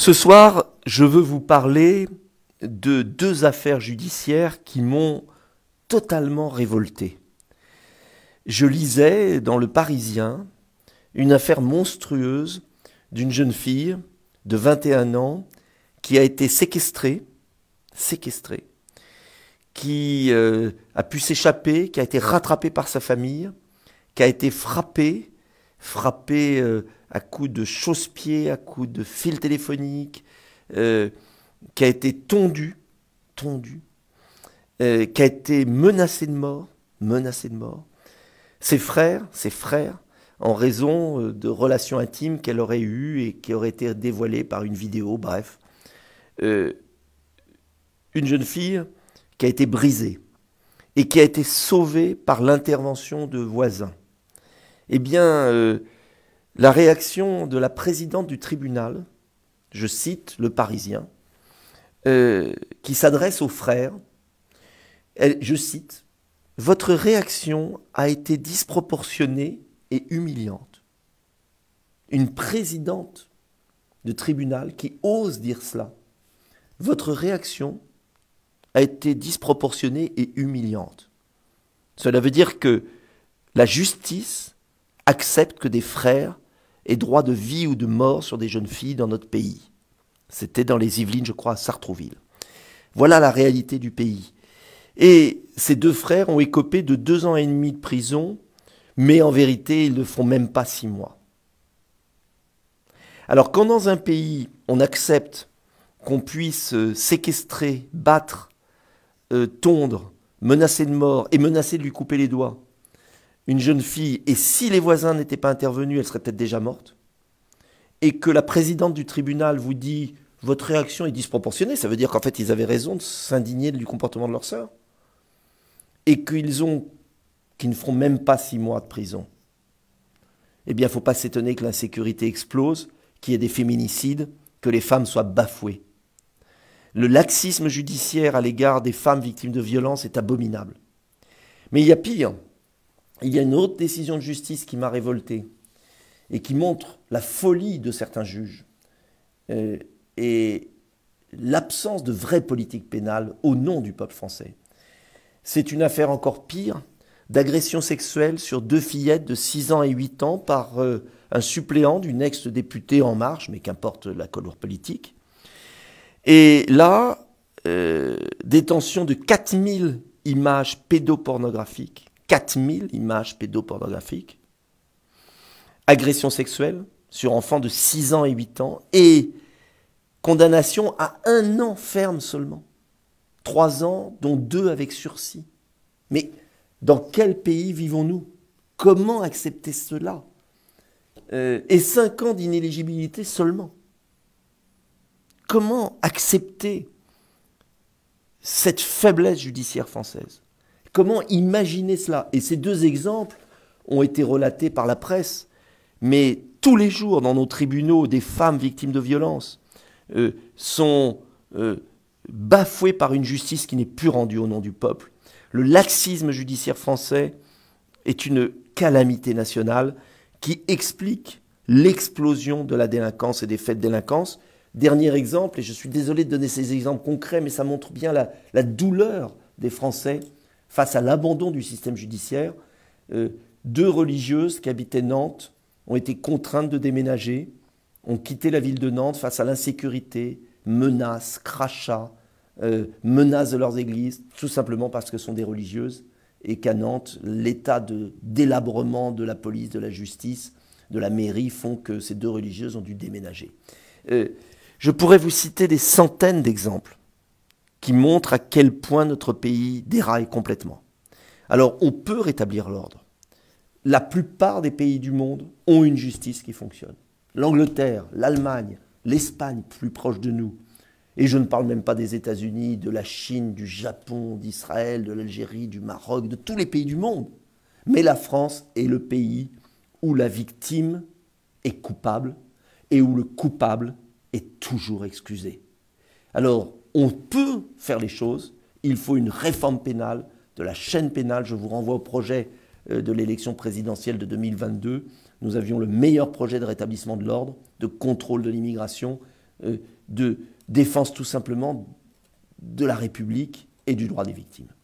Ce soir, je veux vous parler de deux affaires judiciaires qui m'ont totalement révolté. Je lisais dans Le Parisien une affaire monstrueuse d'une jeune fille de 21 ans qui a été séquestrée, séquestrée, qui euh, a pu s'échapper, qui a été rattrapée par sa famille, qui a été frappée, frappée euh, à coups de chausse pieds à coups de fil téléphonique, euh, qui a été tondu, tondu, euh, qui a été menacé de mort, menacée de mort. Ses frères, ses frères, en raison euh, de relations intimes qu'elle aurait eues et qui auraient été dévoilées par une vidéo, bref. une jeune fille qui a été brisée et qui a été sauvée par l'intervention de voisins. Eh bien, la réaction de la présidente du tribunal, je cite le Parisien, euh, qui s'adresse aux frères, je cite, Votre réaction a été disproportionnée et humiliante. Une présidente de tribunal qui ose dire cela. Votre réaction a été disproportionnée et humiliante. Cela veut dire que la justice accepte que des frères et droit de vie ou de mort sur des jeunes filles dans notre pays. C'était dans les Yvelines, je crois, à Sartrouville. Voilà la réalité du pays. Et ces deux frères ont écopé de deux ans et demi de prison, mais en vérité, ils ne font même pas six mois. Alors quand dans un pays, on accepte qu'on puisse euh, séquestrer, battre, euh, tondre, menacer de mort et menacer de lui couper les doigts, une jeune fille, et si les voisins n'étaient pas intervenus, elle serait peut-être déjà morte, et que la présidente du tribunal vous dit votre réaction est disproportionnée, ça veut dire qu'en fait ils avaient raison de s'indigner du comportement de leur sœur, et qu'ils ont, qu'ils ne feront même pas six mois de prison. Eh bien, il ne faut pas s'étonner que l'insécurité explose, qu'il y ait des féminicides, que les femmes soient bafouées. Le laxisme judiciaire à l'égard des femmes victimes de violences est abominable. Mais il y a pire il y a une autre décision de justice qui m'a révolté et qui montre la folie de certains juges euh, et l'absence de vraie politique pénale au nom du peuple français. C'est une affaire encore pire d'agression sexuelle sur deux fillettes de 6 ans et 8 ans par euh, un suppléant d'une ex-députée En Marche, mais qu'importe la couleur politique. Et là, euh, détention de 4000 images pédopornographiques 4000 images pédopornographiques, agressions sexuelles sur enfants de 6 ans et 8 ans, et condamnation à un an ferme seulement. Trois ans, dont deux avec sursis. Mais dans quel pays vivons-nous Comment accepter cela euh, Et cinq ans d'inéligibilité seulement. Comment accepter cette faiblesse judiciaire française Comment imaginer cela Et ces deux exemples ont été relatés par la presse, mais tous les jours dans nos tribunaux, des femmes victimes de violences euh, sont euh, bafouées par une justice qui n'est plus rendue au nom du peuple. Le laxisme judiciaire français est une calamité nationale qui explique l'explosion de la délinquance et des faits de délinquance. Dernier exemple, et je suis désolé de donner ces exemples concrets, mais ça montre bien la douleur des Français face à l'abandon du système judiciaire, euh, deux religieuses qui habitaient Nantes ont été contraintes de déménager, ont quitté la ville de Nantes face à l'insécurité, menaces, crachats, euh, menaces de leurs églises, tout simplement parce que sont des religieuses et qu'à Nantes, l'état de délabrement de la police, de la justice, de la mairie font que ces deux religieuses ont dû déménager. Euh, je pourrais vous citer des centaines d'exemples qui montre à quel point notre pays déraille complètement. Alors on peut rétablir l'ordre. La plupart des pays du monde ont une justice qui fonctionne. L'Angleterre, l'Allemagne, l'Espagne plus proche de nous. Et je ne parle même pas des États-Unis, de la Chine, du Japon, d'Israël, de l'Algérie, du Maroc, de tous les pays du monde. Mais la France est le pays où la victime est coupable et où le coupable est toujours excusé. Alors, on peut faire les choses. Il faut une réforme pénale de la chaîne pénale. Je vous renvoie au projet euh, de l'élection présidentielle de 2022. Nous avions le meilleur projet de rétablissement de l'ordre, de contrôle de l'immigration, euh, de défense tout simplement de la République et du droit des victimes.